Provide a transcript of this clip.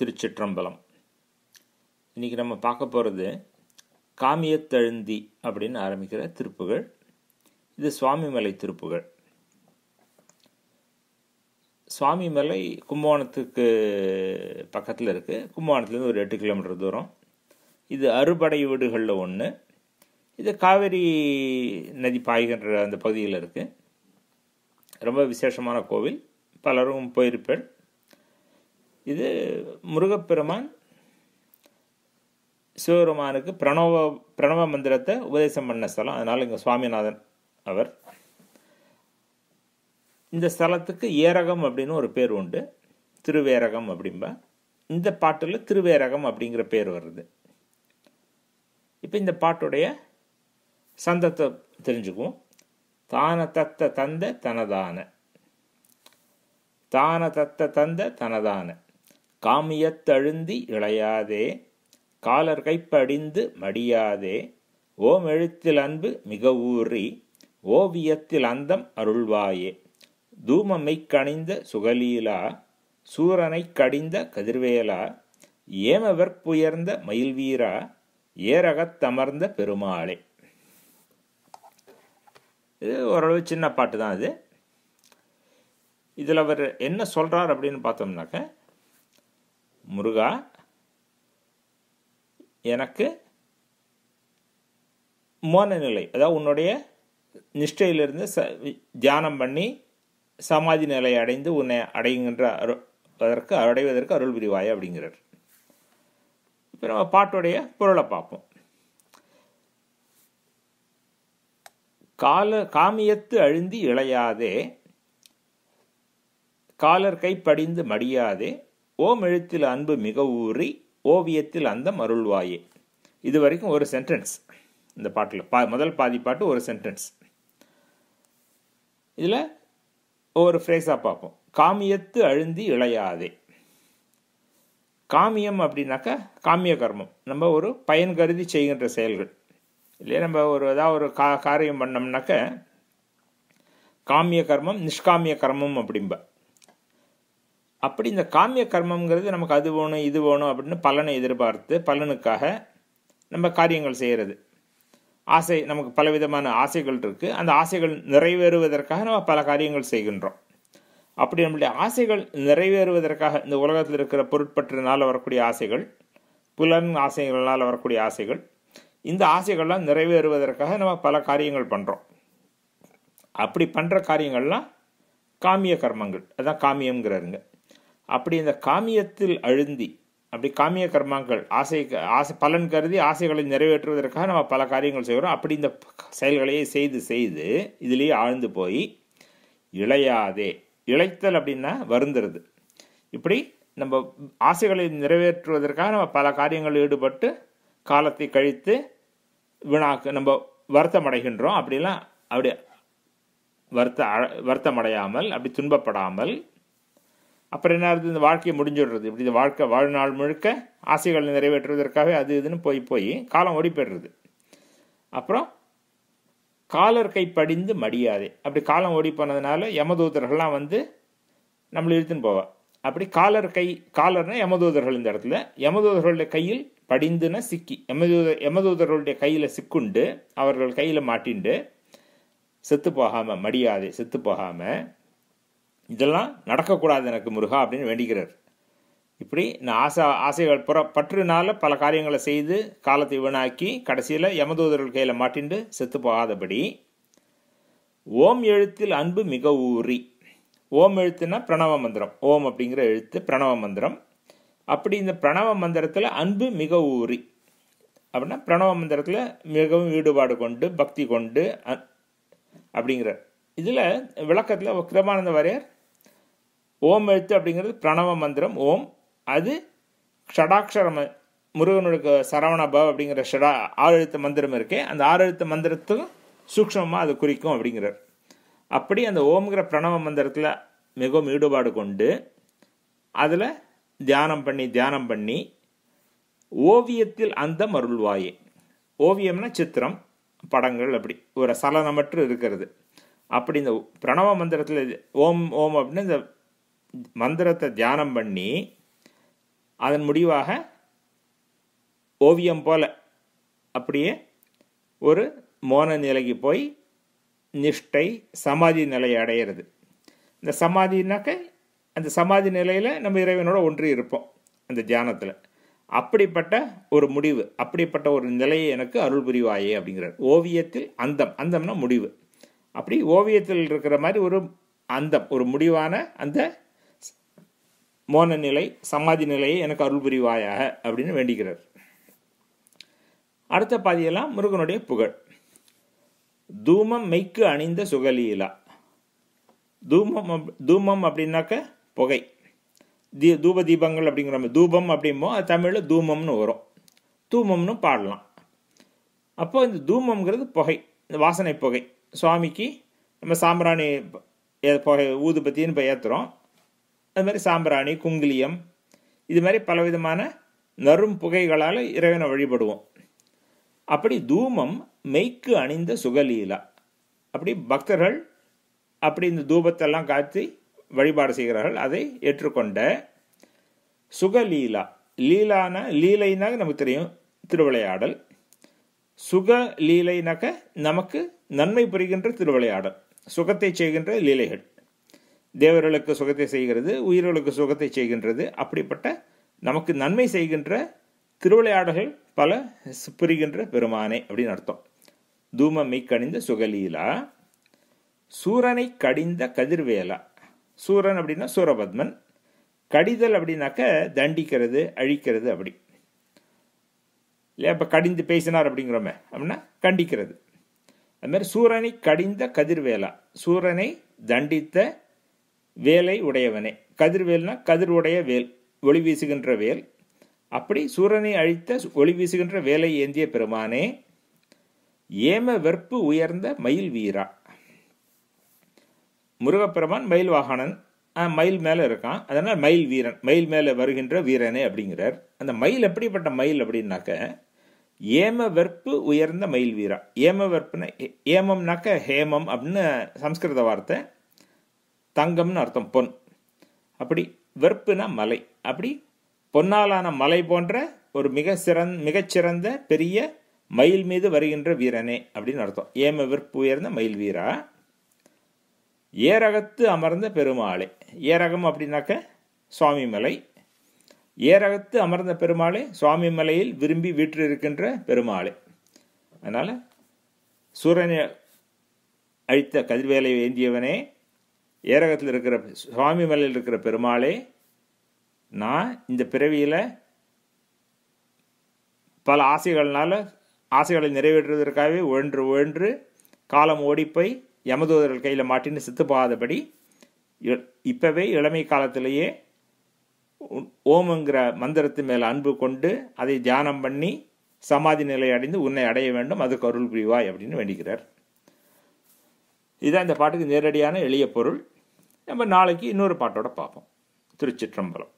திருச்சிற்றம்பலம் இன்றைக்கி நம்ம பார்க்க போகிறது காமியத்தழுந்தி அப்படின்னு ஆரம்பிக்கிற திருப்புகள் இது சுவாமிமலை திருப்புகள் சுவாமிமலை கும்பகோணத்துக்கு பக்கத்தில் இருக்குது கும்பகோணத்துலேருந்து ஒரு எட்டு கிலோமீட்டர் தூரம் இது அறுபடை வீடுகளில் ஒன்று இது காவேரி நதி பாய்கின்ற அந்த பகுதியில் இருக்குது ரொம்ப விசேஷமான கோவில் பலரும் போயிருப்பேன் இது முருகப்பெருமான் சிவபெருமானுக்கு பிரணவ பிரணவ மந்திரத்தை உபதேசம் பண்ண ஸ்தலம் அதனால் இங்கே சுவாமிநாதன் அவர் இந்த ஸ்தலத்துக்கு ஏரகம் அப்படின்னு ஒரு பேர் உண்டு திருவேரகம் அப்படிம்பா இந்த பாட்டில் திருவேரகம் அப்படிங்கிற பேர் வருது இப்போ இந்த பாட்டுடைய சந்தத்தை தெரிஞ்சுக்குவோம் தான தத்த தந்த தனதான தான தத்த தந்த தனதான காமியத்தழுந்தி இளையாதே காலர் கைப்படிந்து மடியாதே ஓமெழுத்தில் அன்பு மிக ஊறி ஓவியத்தில் அந்தம் அருள்வாயே தூமமை கணிந்த சுகலீலா சூரனை கடிந்த கதிர்வேலா ஏமவர்ப்புயர்ந்த மயில்வீரா ஏரகத்தமர்ந்த பெருமாளே இது ஓரளவு சின்ன பாட்டு தான் அது இதில் அவர் என்ன சொல்கிறார் அப்படின்னு பார்த்தோம்னாக்க முருகா எனக்கு மோன நிலை அதாவது உன்னுடைய நிஷ்டையிலிருந்து ச தியானம் பண்ணி சமாதி நிலை அடைந்து உன்னை அரு அதற்கு அடைவதற்கு அருள் புரிவாய் அப்படிங்கிறார் இப்போ நம்ம பாட்டுடைய பொருளை பார்ப்போம் கால காமியத்து அழுந்தி இளையாதே காலர் கைப்படிந்து மடியாதே ஓம் எழுத்தில் அன்பு மிக ஊறி ஓவியத்தில் அந்த அருள்வாயே இது வரைக்கும் ஒரு சென்டென்ஸ் இந்த பாட்டில் பா முதல் பாதி பாட்டு ஒரு சென்டென்ஸ் இதில் ஒரு ஃப்ரேஸாக பார்ப்போம் காமியத்து அழுந்தி இளையாதே காமியம் அப்படின்னாக்கா காமிய கர்மம் நம்ம ஒரு பயன் கருதி செய்கின்ற செயல்கள் இல்லையா நம்ம ஒரு ஏதாவது ஒரு கா காரியம் பண்ணோம்னாக்க காமிய கர்மம் நிஷ்காமிய கர்மம் அப்படிம்ப அப்படி இந்த காமிய கர்மங்கிறது நமக்கு அது வேணும் இது வேணும் அப்படின்னு பலனை எதிர்பார்த்து பலனுக்காக நம்ம காரியங்கள் செய்கிறது ஆசை நமக்கு பலவிதமான ஆசைகள் இருக்குது அந்த ஆசைகள் நிறைவேறுவதற்காக நம்ம பல காரியங்கள் செய்கின்றோம் அப்படி நம்மளுடைய ஆசைகள் நிறைவேறுவதற்காக இந்த உலகத்தில் இருக்கிற பொருட்பற்றினால் வரக்கூடிய ஆசைகள் புலன் ஆசைகளால் வரக்கூடிய ஆசைகள் இந்த ஆசைகள்லாம் நிறைவேறுவதற்காக நம்ம பல காரியங்கள் பண்ணுறோம் அப்படி பண்ணுற காரியங்கள்லாம் காமிய கர்மங்கள் அதுதான் காமியம்ங்கிறாருங்க அப்படி இந்த காமியத்தில் அழுந்தி அப்படி காமிய கர்மாக்கள் ஆசை ஆசை பலன் கருதி ஆசைகளை நிறைவேற்றுவதற்காக நம்ம பல காரியங்கள் செய்கிறோம் அப்படி இந்த செயல்களையே செய்து செய்து இதுலேயே ஆழ்ந்து போய் இழையாதே இழைத்தல் அப்படின்னா வருந்துறது இப்படி நம்ம ஆசைகளை நிறைவேற்றுவதற்காக நம்ம பல காரியங்களில் ஈடுபட்டு காலத்தை கழித்து வினாக்கு நம்ம வருத்தம் அடைகின்றோம் அப்படிலாம் அப்படி வருத்த வருத்தமடையாமல் அப்படி துன்பப்படாமல் அப்புறம் என்ன ஆகுது இந்த வாழ்க்கையை முடிஞ்சிடுறது இப்படி இந்த வாழ்க்கை வாழ்நாள் முழுக்க ஆசைகளை நிறைவேற்றுவதற்காகவே அது இதுன்னு போய் போய் காலம் ஓடி போயிடுறது அப்புறம் காலர் கை படிந்து மடியாதே அப்படி காலம் ஓடி போனதுனால யமதூதர்கள்லாம் வந்து நம்மளை இழுத்துன்னு போவா அப்படி காலர் கை காலர்னா யமதூதர்கள் இந்த இடத்துல யமதூதர்களுடைய கையில் படிந்துன சிக்கி யமதூத யமதூதர்களுடைய கையில் சிக்குண்டு அவர்கள் கையில் மாட்டிண்டு செத்து போகாமல் மடியாதே செத்து போகாமல் இதெல்லாம் நடக்கக்கூடாது எனக்கு முருகா அப்படின்னு வேண்டிக்கிறார் இப்படி நான் ஆசை ஆசைகள் புற பற்றுனால பல காரியங்களை செய்து காலத்தை வீணாக்கி கடைசியில் யமதூதர்கள் கையில் மாட்டிண்டு செத்து போகாதபடி ஓம் எழுத்தில் அன்பு மிக ஊறி ஓம் எழுத்துனா பிரணவ மந்திரம் ஓம் அப்படிங்கிற எழுத்து பிரணவ மந்திரம் அப்படி இந்த பிரணவ மந்திரத்தில் அன்பு மிக ஊறி அப்படின்னா பிரணவ மந்திரத்தில் மிகவும் ஈடுபாடு கொண்டு பக்தி கொண்டு அப்படிங்கிற இதில் விளக்கத்தில் கிரமானந்த வாரியார் ஓம் எழுத்து அப்படிங்கிறது பிரணவ மந்திரம் ஓம் அது முருகனுக்கு சரவண பவ் அப்படிங்கிற ஷடா ஆறு எழுத்து மந்திரம் இருக்கே அந்த ஆறு எழுத்து மந்திரத்துக்கும் சூக்ஷமாக அது குறிக்கும் அப்படிங்கிறார் அப்படி அந்த ஓம்ங்கிற பிரணவ மந்திரத்தில் மிகவும் ஈடுபாடு கொண்டு அதில் தியானம் பண்ணி தியானம் பண்ணி ஓவியத்தில் அந்த மருள்வாயே ஓவியம்னா சித்திரம் படங்கள் அப்படி ஒரு சலனமற்று இருக்கிறது அப்படி இந்த பிரணவ மந்திரத்தில் ஓம் ஓம் அப்படின்னு இந்த மந்திரத்தை தியானம் பண்ணி அதன் முடிவாக ஓவியம் போல் அப்படியே ஒரு மோன நிலைக்கு போய் நிஷ்டை சமாதி நிலையை அடையிறது இந்த சமாதினாக்க அந்த சமாதி நிலையில் நம்ம இறைவனோட ஒன்றி இருப்போம் அந்த தியானத்தில் அப்படிப்பட்ட ஒரு முடிவு அப்படிப்பட்ட ஒரு நிலையை எனக்கு அருள் புரிவாயே அப்படிங்கிறார் ஓவியத்தில் அந்தம் அந்தம்னா முடிவு அப்படி ஓவியத்தில் இருக்கிற மாதிரி ஒரு அந்தம் ஒரு முடிவான அந்த மோன நிலை சமாதி நிலையை எனக்கு அருள் புரிவாயாக அப்படின்னு வேண்டிக்கிறார் அடுத்த பாதியெல்லாம் முருகனுடைய புகழ் தூமம் மெய்க்கு அணிந்த சுகலீலா தூமம் தூமம் அப்படின்னாக்க புகை தீ தூப தீபங்கள் அப்படிங்கிற மாதிரி தூபம் அப்படிம்போ அது தமிழில் தூமம்னு வரும் தூமம்னு பாடலாம் அப்போது இந்த தூமம்ங்கிறது புகை இந்த வாசனை புகை சுவாமிக்கு நம்ம சாம்பிராணி புகை ஊதுபத்தின்னு இப்போ ஏற்றுறோம் அது மாதிரி சாம்பிராணி குங்கிலியம் இது மாதிரி பலவிதமான நரும் புகைகளால் இறைவனை வழிபடுவோம் அப்படி தூமம் மெய்க்கு அணிந்த சுகலீலா அப்படி பக்தர்கள் அப்படி இந்த தூபத்தெல்லாம் காத்தி வழிபாடு செய்கிறார்கள் அதை ஏற்றுக்கொண்ட சுகலீலா லீலான லீலைனாக நமக்கு தெரியும் திருவிளையாடல் சுக லீலைனாக்க நமக்கு நன்மை புரிகின்ற திருவிளையாடல் சுகத்தை செய்கின்ற லீலைகள் தேவர்களுக்கு சுகத்தை செய்கிறது உயிர்களுக்கு சுகத்தை செய்கின்றது அப்படிப்பட்ட நமக்கு நன்மை செய்கின்ற திருவிளையாடல்கள் பல புரிகின்ற பெருமானே அப்படின்னு அர்த்தம் தூம கடிந்த சுகலீலா சூரனை கடிந்த கதிர்வேலா சூரன் அப்படின்னா சூரபத்மன் கடிதல் அப்படின்னாக்க தண்டிக்கிறது அழிக்கிறது அப்படி இல்லையா இப்போ கடிந்து பேசினார் அப்படிங்கிறோமே அப்படின்னா கண்டிக்கிறது மாதிரி சூரனை கடிந்த கதிர்வேலா சூரனை தண்டித்த வேலை உடையவனே கதிர்வேல்னா கதிர் உடைய வேல் ஒளி வீசுகின்ற வேல் அப்படி சூரனை அழித்த ஒளி வீசுகின்ற வேலை ஏந்திய பெருமானே ஏம வெற்பு உயர்ந்த மயில் வீரா முருகப்பெருமான் மயில் வாகனன் மயில் மேலே இருக்கான் அதனால் மயில் வீரன் மயில் மேலே வருகின்ற வீரனே அப்படிங்கிறார் அந்த மயில் எப்படிப்பட்ட மயில் அப்படின்னாக்க ஏம வெற்பு உயர்ந்த மயில் வீரா ஏம வெற்புனா ஏமம்னாக்க ஹேமம் அப்படின்னு சம்ஸ்கிருத வார்த்தை தங்கம்னு அர்த்தம் பொன் அப்படி வெறுப்புனா மலை அப்படி பொன்னாலான மலை போன்ற ஒரு மிக சிறந்த மிகச்சிறந்த பெரிய மயில் மீது வருகின்ற வீரனே அப்படின்னு அர்த்தம் ஏம விற்பு உயர்ந்த மயில் வீரா ஏரகத்து அமர்ந்த பெருமாளே ஏரகம் அப்படின்னாக்க சுவாமி மலை ஏரகத்து அமர்ந்த பெருமாளே சுவாமி மலையில் விரும்பி வீற்றிருக்கின்ற பெருமாளே அதனால் சூரியனை அழித்த கதிர்வேலை ஏந்தியவனே ஏரகத்தில் இருக்கிற சுவாமி மலையில் இருக்கிற பெருமாளே நான் இந்த பிறவியில் பல ஆசைகள்னால் ஆசைகளை நிறைவேற்றுவதற்காகவே ஒன்று ஒன்று காலம் ஓடிப்போய் யமதூதர்கள் கையில் மாட்டின்னு சித்து போகாதபடி இப்போவே இளமை காலத்திலேயே ஓமுங்கிற மந்திரத்து மேலே அன்பு கொண்டு அதை தியானம் பண்ணி சமாதி நிலை அடைந்து உன்னை அடைய வேண்டும் அதுக்கு அருள் புரிவாய் அப்படின்னு வேண்டிக்கிறார் இதுதான் இந்த பாட்டுக்கு நேரடியான எளிய பொருள் நம்ம நாளைக்கு இன்னொரு பாட்டோட பார்ப்போம் திருச்சிற்றம்பலம்